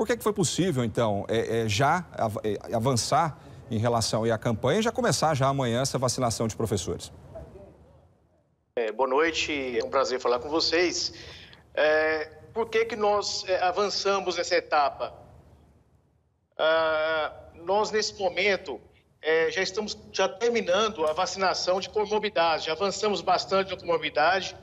Por que, que foi possível, então, é, é, já é, avançar em relação à campanha e já começar já amanhã essa vacinação de professores? É, boa noite, é um prazer falar com vocês. É, por que, que nós é, avançamos nessa etapa? Ah, nós, nesse momento, é, já estamos já terminando a vacinação de comorbidade, já avançamos bastante na comorbidade.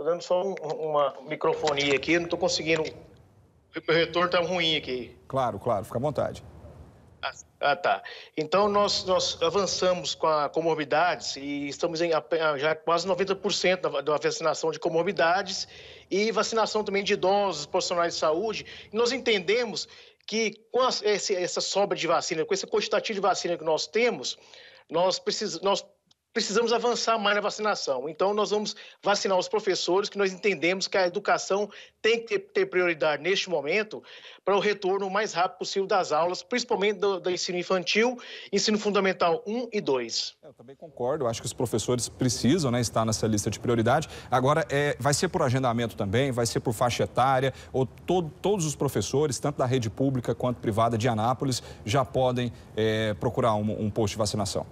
Estou dando só um, uma microfonia aqui, não estou conseguindo. O retorno está ruim aqui. Claro, claro, fica à vontade. Ah, ah, tá. Então, nós, nós avançamos com a comorbidades e estamos em ah, já quase 90% da, vacinação de comorbidades e vacinação também de idosos, profissionais de saúde. E nós entendemos que com a, esse, essa sobra de vacina, com esse quantitativo de vacina que nós temos, nós, precisamos nós precisamos avançar mais na vacinação. Então, nós vamos vacinar os professores, que nós entendemos que a educação tem que ter prioridade neste momento para o retorno mais rápido possível das aulas, principalmente do, do ensino infantil, ensino fundamental 1 e 2. Eu também concordo, acho que os professores precisam né, estar nessa lista de prioridade. Agora, é, vai ser por agendamento também, vai ser por faixa etária, ou todos os professores, tanto da rede pública quanto privada de Anápolis, já podem é, procurar um, um posto de vacinação.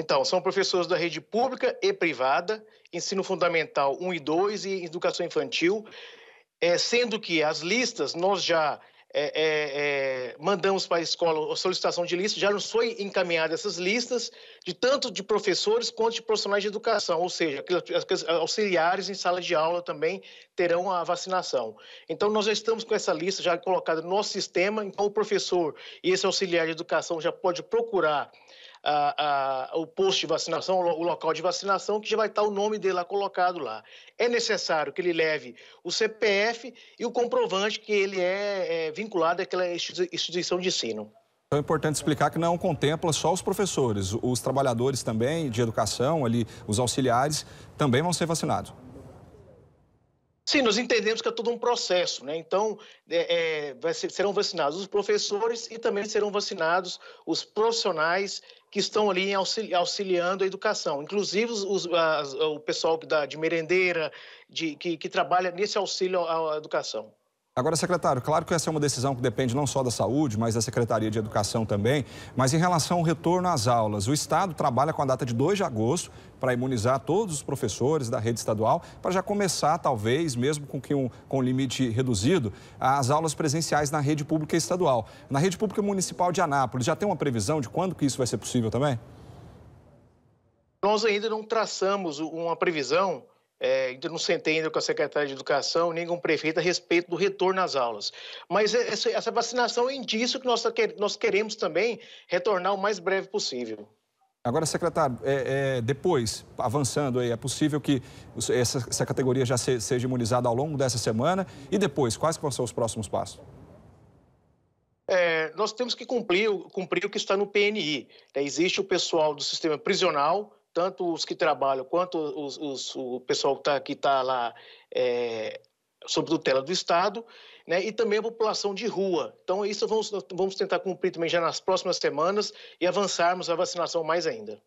Então, são professores da rede pública e privada, ensino fundamental 1 e 2 e educação infantil, é, sendo que as listas nós já é, é, é, mandamos para a escola a solicitação de lista já nos foi encaminhada essas listas, de tanto de professores quanto de profissionais de educação, ou seja, auxiliares em sala de aula também terão a vacinação. Então, nós já estamos com essa lista já colocada no nosso sistema, então o professor e esse auxiliar de educação já pode procurar a, o posto de vacinação, o local de vacinação, que já vai estar o nome dele lá colocado lá. É necessário que ele leve o CPF e o comprovante que ele é, é vinculado àquela instituição de ensino. Então é importante explicar que não contempla só os professores, os trabalhadores também de educação, ali, os auxiliares, também vão ser vacinados. Sim, nós entendemos que é todo um processo, né? Então, é, é, ser, serão vacinados os professores e também serão vacinados os profissionais que estão ali auxiliando a educação, inclusive os, as, o pessoal da, de merendeira, de, que, que trabalha nesse auxílio à educação. Agora, secretário, claro que essa é uma decisão que depende não só da saúde, mas da Secretaria de Educação também. Mas em relação ao retorno às aulas, o Estado trabalha com a data de 2 de agosto para imunizar todos os professores da rede estadual, para já começar, talvez, mesmo com, um, com limite reduzido, as aulas presenciais na rede pública estadual. Na rede pública municipal de Anápolis, já tem uma previsão de quando que isso vai ser possível também? Nós ainda não traçamos uma previsão é, ainda não sentei ainda com a secretária de Educação, nem com o prefeito a respeito do retorno às aulas. Mas é, essa vacinação é indício que nós, tá nós queremos também retornar o mais breve possível. Agora, secretário, é, é, depois, avançando aí, é possível que essa, essa categoria já se, seja imunizada ao longo dessa semana? E depois, quais vão ser os próximos passos? É, nós temos que cumprir, cumprir o que está no PNI. É, existe o pessoal do sistema prisional, tanto os que trabalham quanto os, os, o pessoal que está tá lá é, sob tutela do Estado, né, e também a população de rua. Então, isso vamos, vamos tentar cumprir também já nas próximas semanas e avançarmos a vacinação mais ainda.